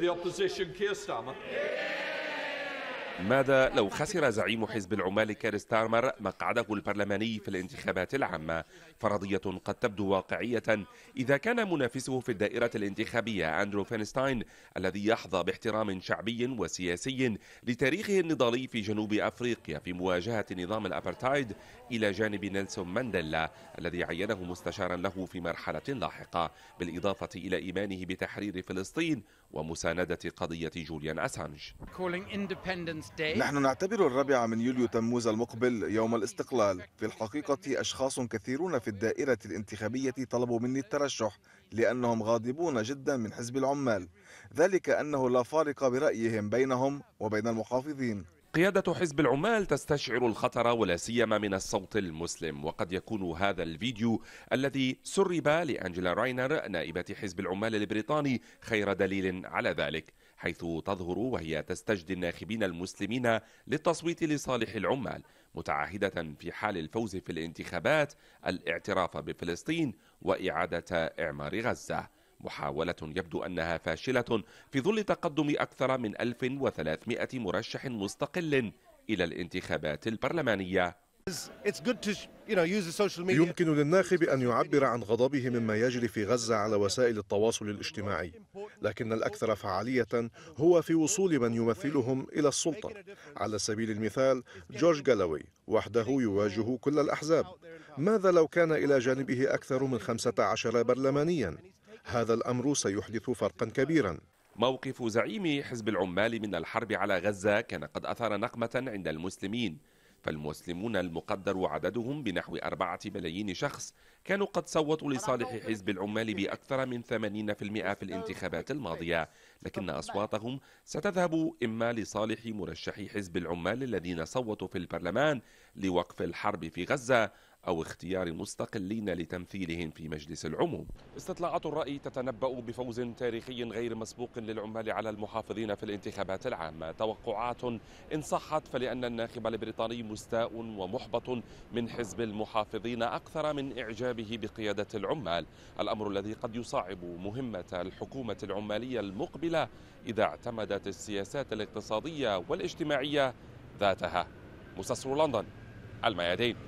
The opposition, Keir Starmer. Yeah. ماذا لو خسر زعيم حزب العمال كير ستارمر مقعده البرلماني في الانتخابات العامة فرضية قد تبدو واقعية إذا كان منافسه في الدائرة الانتخابية أندرو فينستاين الذي يحظى باحترام شعبي وسياسي لتاريخه النضالي في جنوب أفريقيا في مواجهة نظام الأبرتايد إلى جانب نيلسون مانديلا الذي عينه مستشارا له في مرحلة لاحقة بالإضافة إلى إيمانه بتحرير فلسطين ومساندة قضية جوليان أسانج نحن نعتبر الرابع من يوليو تموز المقبل يوم الاستقلال في الحقيقة أشخاص كثيرون في الدائرة الانتخابية طلبوا مني الترشح لأنهم غاضبون جدا من حزب العمال ذلك أنه لا فارق برأيهم بينهم وبين المحافظين قيادة حزب العمال تستشعر الخطر ولا سيما من الصوت المسلم وقد يكون هذا الفيديو الذي سرب لأنجلا راينر نائبة حزب العمال البريطاني خير دليل على ذلك حيث تظهر وهي تستجدي الناخبين المسلمين للتصويت لصالح العمال متعهدة في حال الفوز في الانتخابات الاعتراف بفلسطين وإعادة إعمار غزة محاولة يبدو أنها فاشلة في ظل تقدم أكثر من 1300 مرشح مستقل إلى الانتخابات البرلمانية يمكن للناخب أن يعبر عن غضبه مما يجري في غزة على وسائل التواصل الاجتماعي لكن الأكثر فعالية هو في وصول من يمثلهم إلى السلطة على سبيل المثال جورج جالوي وحده يواجه كل الأحزاب ماذا لو كان إلى جانبه أكثر من 15 برلمانيا هذا الأمر سيحدث فرقا كبيرا موقف زعيم حزب العمال من الحرب على غزة كان قد أثار نقمة عند المسلمين فالمسلمون المقدر عددهم بنحو أربعة ملايين شخص كانوا قد صوتوا لصالح حزب العمال بأكثر من 80% في الانتخابات الماضية لكن أصواتهم ستذهب إما لصالح مرشحي حزب العمال الذين صوتوا في البرلمان لوقف الحرب في غزة أو اختيار مستقلين لتمثيلهم في مجلس العموم استطلاعات الرأي تتنبأ بفوز تاريخي غير مسبوق للعمال على المحافظين في الانتخابات العامة توقعات إن صحت فلأن الناخب البريطاني مستاء ومحبط من حزب المحافظين أكثر من إعجابه بقيادة العمال الأمر الذي قد يصعب مهمة الحكومة العمالية المقبلة إذا اعتمدت السياسات الاقتصادية والاجتماعية ذاتها مستصر لندن الميادين